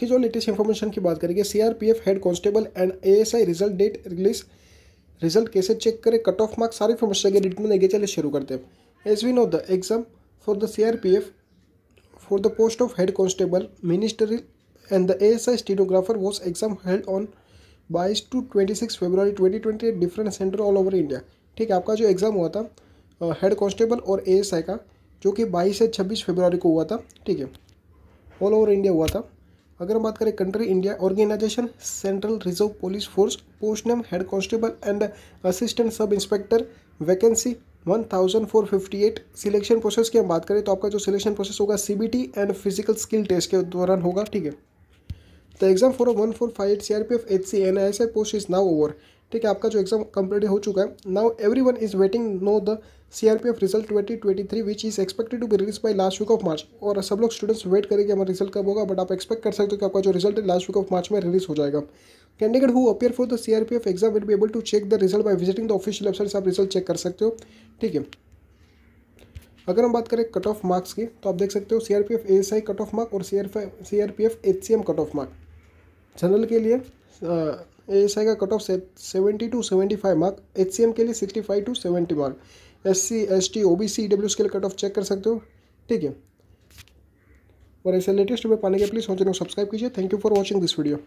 की जो latest information की बात करेंगे CRPF head constable and ASI result date release result कैसे चेक करें कट ऑफ मार्क्स सारी इन्फॉर्मेशन आगे डिटेल में लेके चलिए शुरू करते हैं as we know the exam for the CRPF head constable post and the A S I stenographer was exam held on बाईस to twenty six February twenty twenty eight different centre all over India ठीक है आपका जो exam हुआ था head uh, constable और आई का जो कि बाईस से छब्बीस फेब्रवरी को हुआ था ठीक है ऑल ओवर इंडिया हुआ था अगर हम बात करें country India organisation central reserve police force post name head constable and assistant sub inspector vacancy 1458 selection process की हम बात करें तो आपका जो सिलेक्शन प्रोसेस होगा CBT and physical skill test के दौरान होगा ठीक है the exam for one four five eight C R P F H C N I S I post is now over ठीक है आपका जो एग्जाम कंप्लीट हो चुका है now everyone is waiting no the C R P F result twenty twenty three which is expected to be release by last week of March और सब लोग स्टूडेंट्स वेट करेंगे हमारा रिजल्ट कब होगा बट आप एक्सपेक्ट कर सकते हो कि आपका जो रिजल्ट है लास्ट वीक ऑफ मार्च में रिलीज हो जाएगा candidate who appear for the C R P F exam will be able to check the result by visiting the official website आप रिजल्ट चेक कर सकते हो ठीक है अगर हम बात करें कट ऑफ मार्क्स की तो आप देख सकते हो C R P F S I cut off mark और C R C R P F H C M cut off mark general के लिए एस का cut off seventy to seventy five mark H के लिए sixty five to seventy mark S C S T O B C W के लिए cut off check कर सकते हो ठीक है और ऐसे लेटेस्ट में पाने के प्लीज़ चैनल सब्सक्राइब कीजिए thank you for watching this video